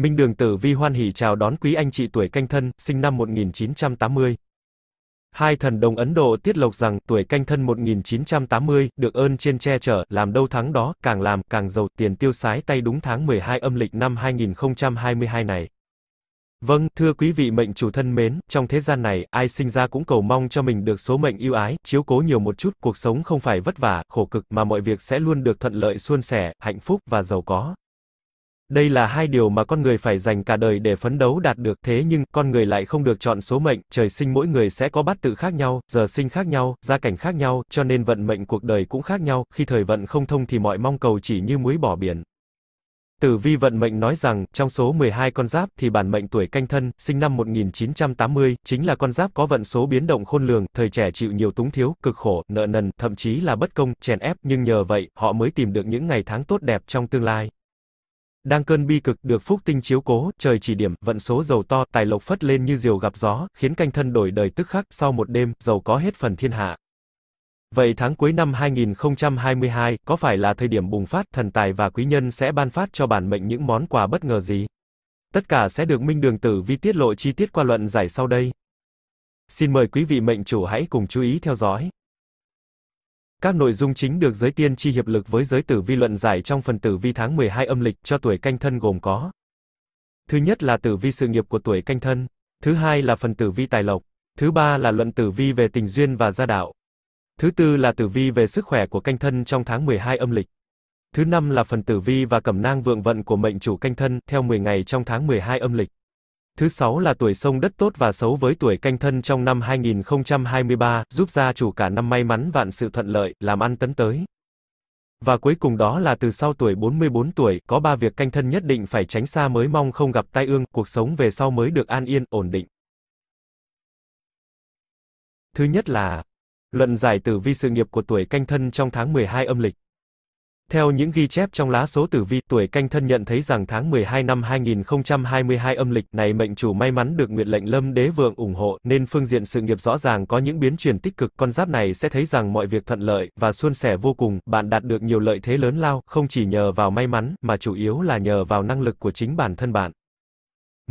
Minh Đường Tử Vi hoan hỉ chào đón quý anh chị tuổi canh thân, sinh năm 1980. Hai thần đồng Ấn Độ tiết lộc rằng tuổi canh thân 1980, được ơn trên che chở, làm đâu thắng đó, càng làm, càng giàu, tiền tiêu sái tay đúng tháng 12 âm lịch năm 2022 này. Vâng, thưa quý vị mệnh chủ thân mến, trong thế gian này, ai sinh ra cũng cầu mong cho mình được số mệnh yêu ái, chiếu cố nhiều một chút, cuộc sống không phải vất vả, khổ cực, mà mọi việc sẽ luôn được thuận lợi suôn sẻ, hạnh phúc và giàu có. Đây là hai điều mà con người phải dành cả đời để phấn đấu đạt được, thế nhưng con người lại không được chọn số mệnh, trời sinh mỗi người sẽ có bát tự khác nhau, giờ sinh khác nhau, gia cảnh khác nhau, cho nên vận mệnh cuộc đời cũng khác nhau, khi thời vận không thông thì mọi mong cầu chỉ như muối bỏ biển. Tử vi vận mệnh nói rằng, trong số 12 con giáp thì bản mệnh tuổi canh thân, sinh năm 1980, chính là con giáp có vận số biến động khôn lường, thời trẻ chịu nhiều túng thiếu, cực khổ, nợ nần, thậm chí là bất công, chèn ép, nhưng nhờ vậy, họ mới tìm được những ngày tháng tốt đẹp trong tương lai. Đang cơn bi cực được phúc tinh chiếu cố, trời chỉ điểm, vận số giàu to, tài lộc phất lên như diều gặp gió, khiến canh thân đổi đời tức khắc, sau một đêm, giàu có hết phần thiên hạ. Vậy tháng cuối năm 2022, có phải là thời điểm bùng phát, thần tài và quý nhân sẽ ban phát cho bản mệnh những món quà bất ngờ gì? Tất cả sẽ được Minh Đường Tử Vi tiết lộ chi tiết qua luận giải sau đây. Xin mời quý vị mệnh chủ hãy cùng chú ý theo dõi. Các nội dung chính được giới tiên tri hiệp lực với giới tử vi luận giải trong phần tử vi tháng 12 âm lịch cho tuổi canh thân gồm có. Thứ nhất là tử vi sự nghiệp của tuổi canh thân, thứ hai là phần tử vi tài lộc, thứ ba là luận tử vi về tình duyên và gia đạo. Thứ tư là tử vi về sức khỏe của canh thân trong tháng 12 âm lịch. Thứ năm là phần tử vi và cẩm nang vượng vận của mệnh chủ canh thân theo 10 ngày trong tháng 12 âm lịch. Thứ sáu là tuổi sông đất tốt và xấu với tuổi canh thân trong năm 2023, giúp gia chủ cả năm may mắn vạn sự thuận lợi, làm ăn tấn tới. Và cuối cùng đó là từ sau tuổi 44 tuổi, có ba việc canh thân nhất định phải tránh xa mới mong không gặp tai ương, cuộc sống về sau mới được an yên, ổn định. Thứ nhất là luận giải tử vi sự nghiệp của tuổi canh thân trong tháng 12 âm lịch. Theo những ghi chép trong lá số tử vi, tuổi canh thân nhận thấy rằng tháng 12 năm 2022 âm lịch này mệnh chủ may mắn được nguyện lệnh lâm đế vượng ủng hộ, nên phương diện sự nghiệp rõ ràng có những biến chuyển tích cực, con giáp này sẽ thấy rằng mọi việc thuận lợi, và suôn sẻ vô cùng, bạn đạt được nhiều lợi thế lớn lao, không chỉ nhờ vào may mắn, mà chủ yếu là nhờ vào năng lực của chính bản thân bạn.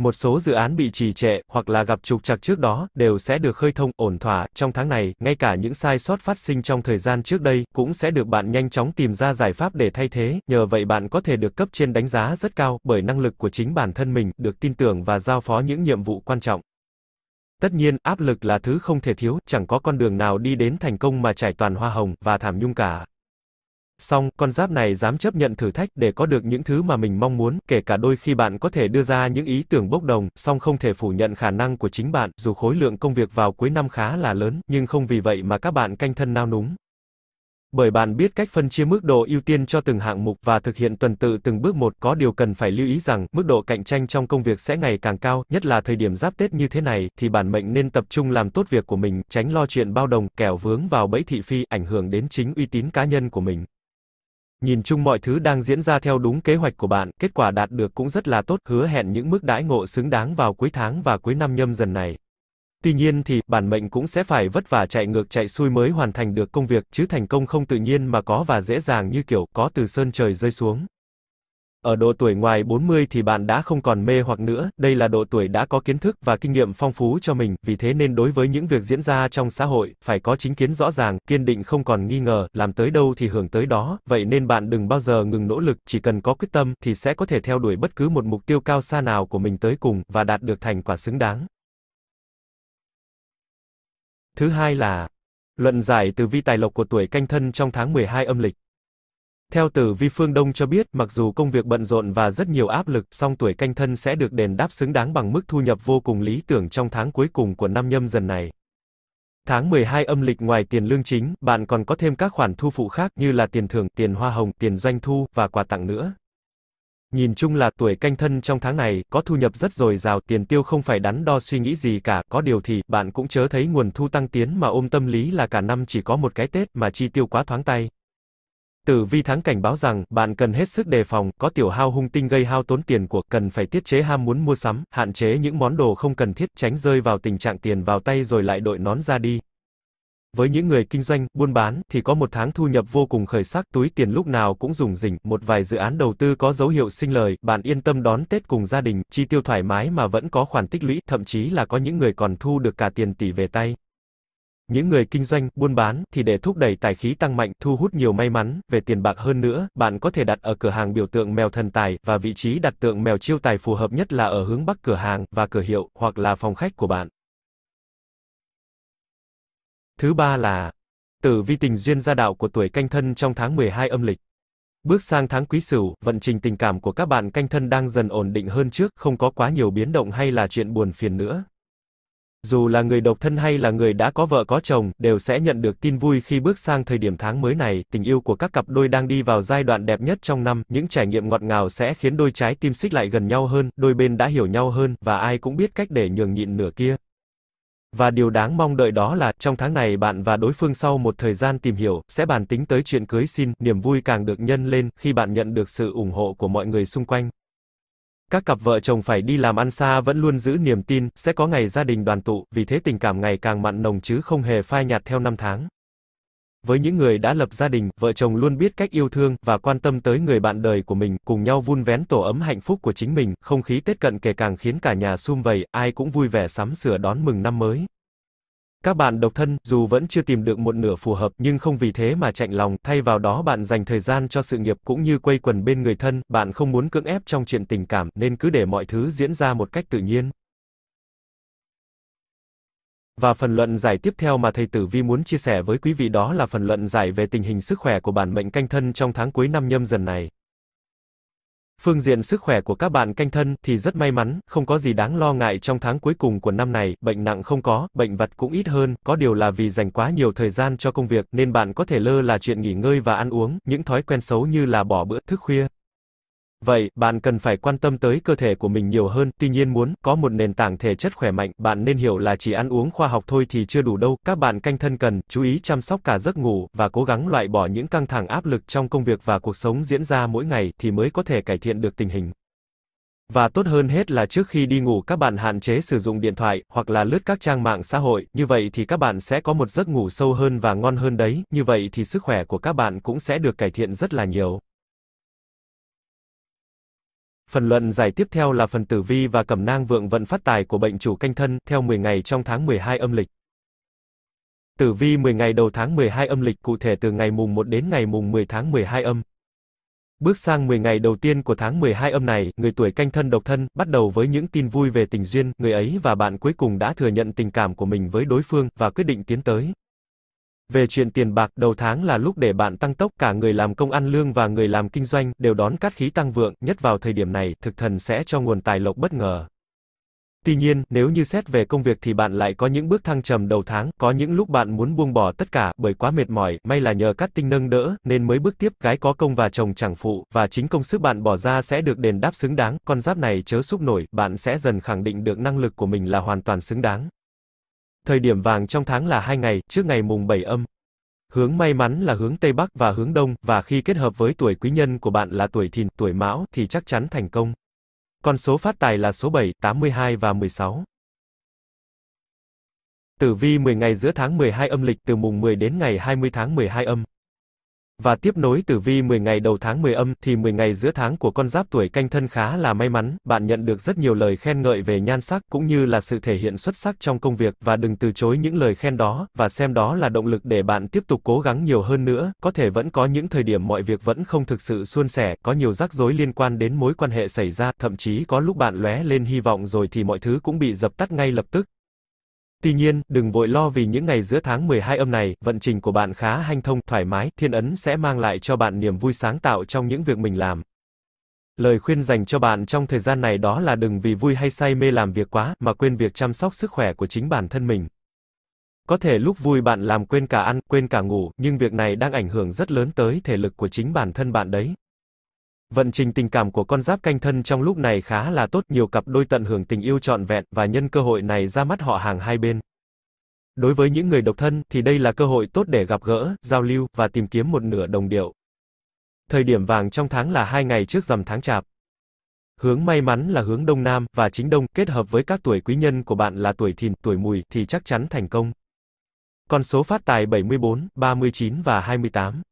Một số dự án bị trì trệ hoặc là gặp trục trặc trước đó đều sẽ được khơi thông ổn thỏa trong tháng này, ngay cả những sai sót phát sinh trong thời gian trước đây cũng sẽ được bạn nhanh chóng tìm ra giải pháp để thay thế, nhờ vậy bạn có thể được cấp trên đánh giá rất cao bởi năng lực của chính bản thân mình, được tin tưởng và giao phó những nhiệm vụ quan trọng. Tất nhiên, áp lực là thứ không thể thiếu, chẳng có con đường nào đi đến thành công mà trải toàn hoa hồng và thảm nhung cả. Song, con giáp này dám chấp nhận thử thách để có được những thứ mà mình mong muốn, kể cả đôi khi bạn có thể đưa ra những ý tưởng bốc đồng, song không thể phủ nhận khả năng của chính bạn, dù khối lượng công việc vào cuối năm khá là lớn, nhưng không vì vậy mà các bạn canh thân nao núng. Bởi bạn biết cách phân chia mức độ ưu tiên cho từng hạng mục và thực hiện tuần tự từng bước một, có điều cần phải lưu ý rằng mức độ cạnh tranh trong công việc sẽ ngày càng cao, nhất là thời điểm giáp Tết như thế này, thì bản mệnh nên tập trung làm tốt việc của mình, tránh lo chuyện bao đồng, kẻo vướng vào bẫy thị phi, ảnh hưởng đến chính uy tín cá nhân của mình. Nhìn chung mọi thứ đang diễn ra theo đúng kế hoạch của bạn, kết quả đạt được cũng rất là tốt, hứa hẹn những mức đãi ngộ xứng đáng vào cuối tháng và cuối năm nhâm dần này. Tuy nhiên thì, bản mệnh cũng sẽ phải vất vả chạy ngược chạy xuôi mới hoàn thành được công việc, chứ thành công không tự nhiên mà có và dễ dàng như kiểu, có từ sơn trời rơi xuống. Ở độ tuổi ngoài 40 thì bạn đã không còn mê hoặc nữa, đây là độ tuổi đã có kiến thức và kinh nghiệm phong phú cho mình, vì thế nên đối với những việc diễn ra trong xã hội, phải có chính kiến rõ ràng, kiên định không còn nghi ngờ, làm tới đâu thì hưởng tới đó, vậy nên bạn đừng bao giờ ngừng nỗ lực, chỉ cần có quyết tâm thì sẽ có thể theo đuổi bất cứ một mục tiêu cao xa nào của mình tới cùng và đạt được thành quả xứng đáng. Thứ hai là luận giải từ vi tài lộc của tuổi canh thân trong tháng 12 âm lịch. Theo tử vi phương Đông cho biết, mặc dù công việc bận rộn và rất nhiều áp lực, song tuổi canh thân sẽ được đền đáp xứng đáng bằng mức thu nhập vô cùng lý tưởng trong tháng cuối cùng của năm nhâm dần này. Tháng 12 âm lịch ngoài tiền lương chính, bạn còn có thêm các khoản thu phụ khác như là tiền thưởng, tiền hoa hồng, tiền doanh thu và quà tặng nữa. Nhìn chung là tuổi canh thân trong tháng này, có thu nhập rất dồi dào, tiền tiêu không phải đắn đo suy nghĩ gì cả, có điều thì, bạn cũng chớ thấy nguồn thu tăng tiến mà ôm tâm lý là cả năm chỉ có một cái Tết mà chi tiêu quá thoáng tay. Tử vi tháng cảnh báo rằng, bạn cần hết sức đề phòng, có tiểu hao hung tinh gây hao tốn tiền của, cần phải tiết chế ham muốn mua sắm, hạn chế những món đồ không cần thiết, tránh rơi vào tình trạng tiền vào tay rồi lại đội nón ra đi. Với những người kinh doanh, buôn bán, thì có một tháng thu nhập vô cùng khởi sắc, túi tiền lúc nào cũng dùng rỉnh, một vài dự án đầu tư có dấu hiệu sinh lời, bạn yên tâm đón Tết cùng gia đình, chi tiêu thoải mái mà vẫn có khoản tích lũy, thậm chí là có những người còn thu được cả tiền tỷ về tay. Những người kinh doanh, buôn bán thì để thúc đẩy tài khí tăng mạnh, thu hút nhiều may mắn, về tiền bạc hơn nữa, bạn có thể đặt ở cửa hàng biểu tượng mèo thần tài và vị trí đặt tượng mèo chiêu tài phù hợp nhất là ở hướng bắc cửa hàng và cửa hiệu hoặc là phòng khách của bạn. Thứ ba là Tử vi tình duyên gia đạo của tuổi canh thân trong tháng 12 âm lịch. Bước sang tháng quý sửu, vận trình tình cảm của các bạn canh thân đang dần ổn định hơn trước, không có quá nhiều biến động hay là chuyện buồn phiền nữa. Dù là người độc thân hay là người đã có vợ có chồng, đều sẽ nhận được tin vui khi bước sang thời điểm tháng mới này, tình yêu của các cặp đôi đang đi vào giai đoạn đẹp nhất trong năm, những trải nghiệm ngọt ngào sẽ khiến đôi trái tim xích lại gần nhau hơn, đôi bên đã hiểu nhau hơn, và ai cũng biết cách để nhường nhịn nửa kia. Và điều đáng mong đợi đó là, trong tháng này bạn và đối phương sau một thời gian tìm hiểu, sẽ bàn tính tới chuyện cưới xin, niềm vui càng được nhân lên, khi bạn nhận được sự ủng hộ của mọi người xung quanh. Các cặp vợ chồng phải đi làm ăn xa vẫn luôn giữ niềm tin, sẽ có ngày gia đình đoàn tụ, vì thế tình cảm ngày càng mặn nồng chứ không hề phai nhạt theo năm tháng. Với những người đã lập gia đình, vợ chồng luôn biết cách yêu thương và quan tâm tới người bạn đời của mình, cùng nhau vun vén tổ ấm hạnh phúc của chính mình, không khí Tết cận kề càng khiến cả nhà sum vầy, ai cũng vui vẻ sắm sửa đón mừng năm mới. Các bạn độc thân, dù vẫn chưa tìm được một nửa phù hợp nhưng không vì thế mà chạnh lòng, thay vào đó bạn dành thời gian cho sự nghiệp cũng như quây quần bên người thân, bạn không muốn cưỡng ép trong chuyện tình cảm nên cứ để mọi thứ diễn ra một cách tự nhiên. Và phần luận giải tiếp theo mà thầy Tử Vi muốn chia sẻ với quý vị đó là phần luận giải về tình hình sức khỏe của bản mệnh canh thân trong tháng cuối năm nhâm dần này. Phương diện sức khỏe của các bạn canh thân thì rất may mắn, không có gì đáng lo ngại trong tháng cuối cùng của năm này, bệnh nặng không có, bệnh vật cũng ít hơn, có điều là vì dành quá nhiều thời gian cho công việc nên bạn có thể lơ là chuyện nghỉ ngơi và ăn uống, những thói quen xấu như là bỏ bữa, thức khuya. Vậy, bạn cần phải quan tâm tới cơ thể của mình nhiều hơn, tuy nhiên muốn có một nền tảng thể chất khỏe mạnh, bạn nên hiểu là chỉ ăn uống khoa học thôi thì chưa đủ đâu, các bạn canh thân cần chú ý chăm sóc cả giấc ngủ và cố gắng loại bỏ những căng thẳng áp lực trong công việc và cuộc sống diễn ra mỗi ngày thì mới có thể cải thiện được tình hình. Và tốt hơn hết là trước khi đi ngủ các bạn hạn chế sử dụng điện thoại hoặc là lướt các trang mạng xã hội, như vậy thì các bạn sẽ có một giấc ngủ sâu hơn và ngon hơn đấy, như vậy thì sức khỏe của các bạn cũng sẽ được cải thiện rất là nhiều. Phần luận giải tiếp theo là phần tử vi và cẩm nang vượng vận phát tài của bệnh chủ canh thân, theo 10 ngày trong tháng 12 âm lịch. Tử vi 10 ngày đầu tháng 12 âm lịch cụ thể từ ngày mùng 1 đến ngày mùng 10 tháng 12 âm. Bước sang 10 ngày đầu tiên của tháng 12 âm này, người tuổi canh thân độc thân, bắt đầu với những tin vui về tình duyên, người ấy và bạn cuối cùng đã thừa nhận tình cảm của mình với đối phương, và quyết định tiến tới. Về chuyện tiền bạc, đầu tháng là lúc để bạn tăng tốc cả người làm công ăn lương và người làm kinh doanh đều đón cát khí tăng vượng, nhất vào thời điểm này, thực thần sẽ cho nguồn tài lộc bất ngờ. Tuy nhiên, nếu như xét về công việc thì bạn lại có những bước thăng trầm đầu tháng, có những lúc bạn muốn buông bỏ tất cả bởi quá mệt mỏi, may là nhờ cát tinh nâng đỡ nên mới bước tiếp, gái có công và chồng chẳng phụ, và chính công sức bạn bỏ ra sẽ được đền đáp xứng đáng, con giáp này chớ xúc nổi, bạn sẽ dần khẳng định được năng lực của mình là hoàn toàn xứng đáng. Thời điểm vàng trong tháng là 2 ngày, trước ngày mùng 7 âm. Hướng may mắn là hướng Tây Bắc và hướng Đông, và khi kết hợp với tuổi quý nhân của bạn là tuổi thìn, tuổi mão, thì chắc chắn thành công. Con số phát tài là số 7, 82 và 16. Tử vi 10 ngày giữa tháng 12 âm lịch từ mùng 10 đến ngày 20 tháng 12 âm. Và tiếp nối tử vi 10 ngày đầu tháng 10 âm thì 10 ngày giữa tháng của con giáp tuổi canh thân khá là may mắn, bạn nhận được rất nhiều lời khen ngợi về nhan sắc cũng như là sự thể hiện xuất sắc trong công việc và đừng từ chối những lời khen đó và xem đó là động lực để bạn tiếp tục cố gắng nhiều hơn nữa, có thể vẫn có những thời điểm mọi việc vẫn không thực sự suôn sẻ, có nhiều rắc rối liên quan đến mối quan hệ xảy ra, thậm chí có lúc bạn lóe lên hy vọng rồi thì mọi thứ cũng bị dập tắt ngay lập tức. Tuy nhiên, đừng vội lo vì những ngày giữa tháng 12 âm này, vận trình của bạn khá hanh thông, thoải mái, thiên ấn sẽ mang lại cho bạn niềm vui sáng tạo trong những việc mình làm. Lời khuyên dành cho bạn trong thời gian này đó là đừng vì vui hay say mê làm việc quá, mà quên việc chăm sóc sức khỏe của chính bản thân mình. Có thể lúc vui bạn làm quên cả ăn, quên cả ngủ, nhưng việc này đang ảnh hưởng rất lớn tới thể lực của chính bản thân bạn đấy. Vận trình tình cảm của con giáp canh thân trong lúc này khá là tốt, nhiều cặp đôi tận hưởng tình yêu trọn vẹn và nhân cơ hội này ra mắt họ hàng hai bên. Đối với những người độc thân thì đây là cơ hội tốt để gặp gỡ, giao lưu và tìm kiếm một nửa đồng điệu. Thời điểm vàng trong tháng là hai ngày trước rằm tháng Chạp. Hướng may mắn là hướng đông nam và chính đông, kết hợp với các tuổi quý nhân của bạn là tuổi Thìn, tuổi Mùi thì chắc chắn thành công. Con số phát tài 74, 39 và 28.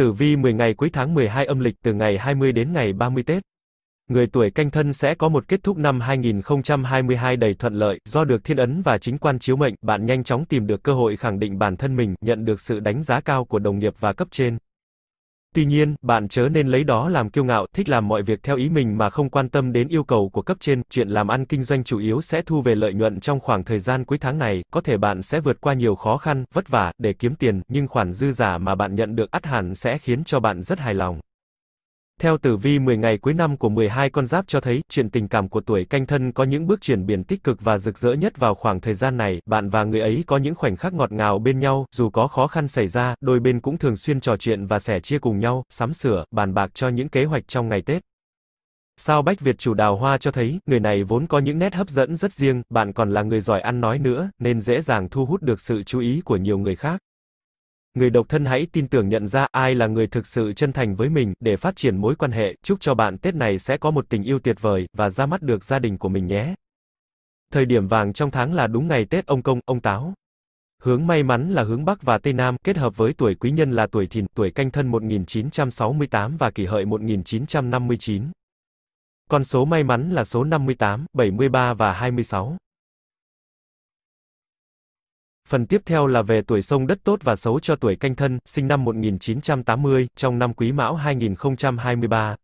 Tử vi 10 ngày cuối tháng 12 âm lịch từ ngày 20 đến ngày 30 Tết. Người tuổi canh thân sẽ có một kết thúc năm 2022 đầy thuận lợi, do được thiên ấn và chính quan chiếu mệnh, bạn nhanh chóng tìm được cơ hội khẳng định bản thân mình, nhận được sự đánh giá cao của đồng nghiệp và cấp trên. Tuy nhiên, bạn chớ nên lấy đó làm kiêu ngạo, thích làm mọi việc theo ý mình mà không quan tâm đến yêu cầu của cấp trên, chuyện làm ăn kinh doanh chủ yếu sẽ thu về lợi nhuận trong khoảng thời gian cuối tháng này, có thể bạn sẽ vượt qua nhiều khó khăn, vất vả để kiếm tiền, nhưng khoản dư giả mà bạn nhận được ắt hẳn sẽ khiến cho bạn rất hài lòng. Theo tử vi 10 ngày cuối năm của 12 con giáp cho thấy, chuyện tình cảm của tuổi canh thân có những bước chuyển biến tích cực và rực rỡ nhất vào khoảng thời gian này, bạn và người ấy có những khoảnh khắc ngọt ngào bên nhau, dù có khó khăn xảy ra, đôi bên cũng thường xuyên trò chuyện và sẻ chia cùng nhau, sắm sửa, bàn bạc cho những kế hoạch trong ngày Tết. Sao Bách Việt chủ đào hoa cho thấy, người này vốn có những nét hấp dẫn rất riêng, bạn còn là người giỏi ăn nói nữa, nên dễ dàng thu hút được sự chú ý của nhiều người khác người độc thân hãy tin tưởng nhận ra ai là người thực sự chân thành với mình để phát triển mối quan hệ, chúc cho bạn Tết này sẽ có một tình yêu tuyệt vời và ra mắt được gia đình của mình nhé. Thời điểm vàng trong tháng là đúng ngày Tết ông công, ông táo. Hướng may mắn là hướng Bắc và Tây Nam, kết hợp với tuổi quý nhân là tuổi thìn, tuổi canh thân 1968 và kỷ hợi 1959. Con số may mắn là số 58, 73 và 26. Phần tiếp theo là về tuổi sông đất tốt và xấu cho tuổi canh thân, sinh năm 1980, trong năm quý mão 2023.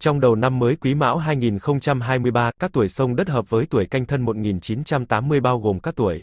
Trong đầu năm mới quý mão 2023, các tuổi sông đất hợp với tuổi canh thân 1980 bao gồm các tuổi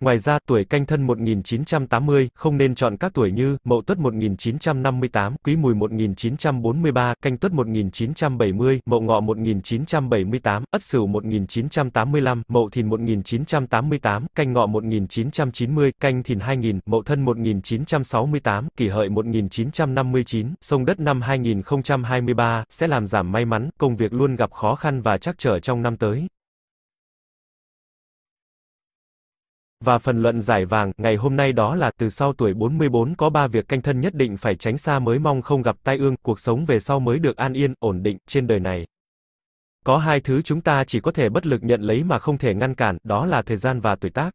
Ngoài ra, tuổi canh thân 1980 không nên chọn các tuổi như Mậu Tuất 1958, Quý Mùi 1943, Canh Tuất 1970, Mậu Ngọ 1978, Ất Sửu 1985, Mậu Thìn 1988, Canh Ngọ 1990, Canh Thìn 2000, Mậu Thân 1968, Kỷ Hợi 1959, Sông Đất năm 2023 sẽ làm giảm may mắn, công việc luôn gặp khó khăn và trắc trở trong năm tới. Và phần luận giải vàng, ngày hôm nay đó là từ sau tuổi 44 có 3 việc canh thân nhất định phải tránh xa mới mong không gặp tai ương, cuộc sống về sau mới được an yên, ổn định, trên đời này. Có hai thứ chúng ta chỉ có thể bất lực nhận lấy mà không thể ngăn cản, đó là thời gian và tuổi tác.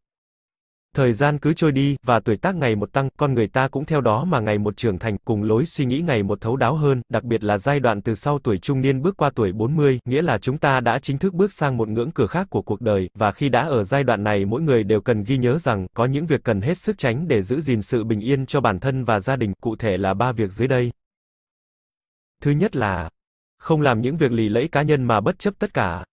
Thời gian cứ trôi đi, và tuổi tác ngày một tăng, con người ta cũng theo đó mà ngày một trưởng thành, cùng lối suy nghĩ ngày một thấu đáo hơn, đặc biệt là giai đoạn từ sau tuổi trung niên bước qua tuổi 40, nghĩa là chúng ta đã chính thức bước sang một ngưỡng cửa khác của cuộc đời, và khi đã ở giai đoạn này mỗi người đều cần ghi nhớ rằng, có những việc cần hết sức tránh để giữ gìn sự bình yên cho bản thân và gia đình, cụ thể là ba việc dưới đây. Thứ nhất là, không làm những việc lì lẫy cá nhân mà bất chấp tất cả.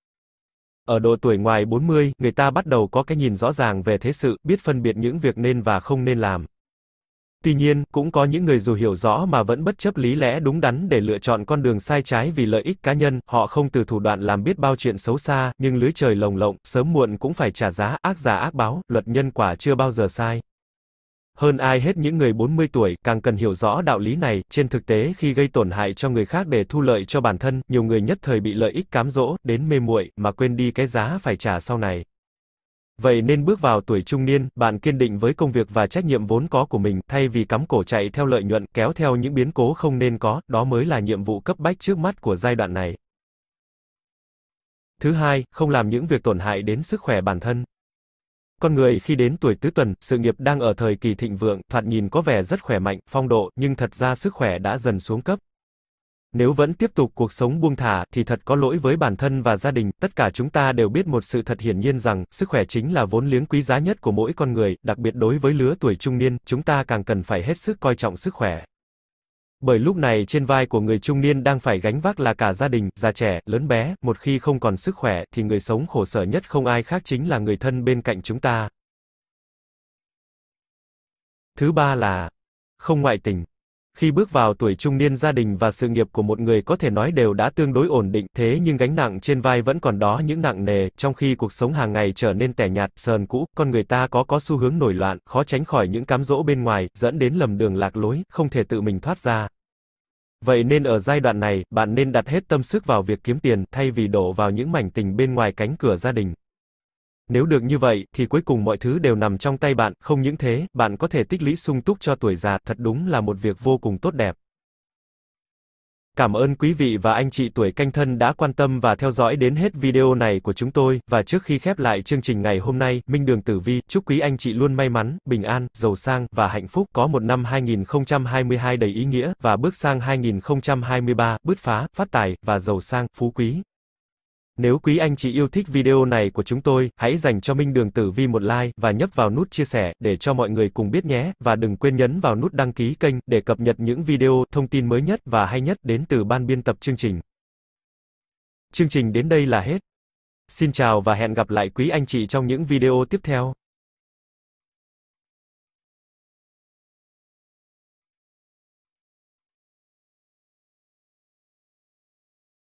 Ở độ tuổi ngoài 40, người ta bắt đầu có cái nhìn rõ ràng về thế sự, biết phân biệt những việc nên và không nên làm. Tuy nhiên, cũng có những người dù hiểu rõ mà vẫn bất chấp lý lẽ đúng đắn để lựa chọn con đường sai trái vì lợi ích cá nhân, họ không từ thủ đoạn làm biết bao chuyện xấu xa, nhưng lưới trời lồng lộng, sớm muộn cũng phải trả giá, ác giả ác báo, luật nhân quả chưa bao giờ sai. Hơn ai hết những người 40 tuổi càng cần hiểu rõ đạo lý này, trên thực tế khi gây tổn hại cho người khác để thu lợi cho bản thân, nhiều người nhất thời bị lợi ích cám dỗ, đến mê muội mà quên đi cái giá phải trả sau này. Vậy nên bước vào tuổi trung niên, bạn kiên định với công việc và trách nhiệm vốn có của mình, thay vì cắm cổ chạy theo lợi nhuận, kéo theo những biến cố không nên có, đó mới là nhiệm vụ cấp bách trước mắt của giai đoạn này. Thứ hai, không làm những việc tổn hại đến sức khỏe bản thân. Con người khi đến tuổi tứ tuần, sự nghiệp đang ở thời kỳ thịnh vượng, thoạt nhìn có vẻ rất khỏe mạnh, phong độ, nhưng thật ra sức khỏe đã dần xuống cấp. Nếu vẫn tiếp tục cuộc sống buông thả thì thật có lỗi với bản thân và gia đình, tất cả chúng ta đều biết một sự thật hiển nhiên rằng, sức khỏe chính là vốn liếng quý giá nhất của mỗi con người, đặc biệt đối với lứa tuổi trung niên, chúng ta càng cần phải hết sức coi trọng sức khỏe. Bởi lúc này trên vai của người trung niên đang phải gánh vác là cả gia đình, già trẻ, lớn bé, một khi không còn sức khỏe, thì người sống khổ sở nhất không ai khác chính là người thân bên cạnh chúng ta. Thứ ba là không ngoại tình. Khi bước vào tuổi trung niên gia đình và sự nghiệp của một người có thể nói đều đã tương đối ổn định, thế nhưng gánh nặng trên vai vẫn còn đó những nặng nề, trong khi cuộc sống hàng ngày trở nên tẻ nhạt, sờn cũ, con người ta có có xu hướng nổi loạn, khó tránh khỏi những cám dỗ bên ngoài, dẫn đến lầm đường lạc lối, không thể tự mình thoát ra. Vậy nên ở giai đoạn này, bạn nên đặt hết tâm sức vào việc kiếm tiền, thay vì đổ vào những mảnh tình bên ngoài cánh cửa gia đình. Nếu được như vậy, thì cuối cùng mọi thứ đều nằm trong tay bạn, không những thế, bạn có thể tích lũy sung túc cho tuổi già, thật đúng là một việc vô cùng tốt đẹp. Cảm ơn quý vị và anh chị tuổi canh thân đã quan tâm và theo dõi đến hết video này của chúng tôi, và trước khi khép lại chương trình ngày hôm nay, Minh Đường Tử Vi, chúc quý anh chị luôn may mắn, bình an, giàu sang, và hạnh phúc, có một năm 2022 đầy ý nghĩa, và bước sang 2023, bứt phá, phát tài, và giàu sang, phú quý. Nếu quý anh chị yêu thích video này của chúng tôi, hãy dành cho Minh Đường Tử Vi một like và nhấp vào nút chia sẻ để cho mọi người cùng biết nhé, và đừng quên nhấn vào nút đăng ký kênh để cập nhật những video thông tin mới nhất và hay nhất đến từ ban biên tập chương trình. Chương trình đến đây là hết. Xin chào và hẹn gặp lại quý anh chị trong những video tiếp theo.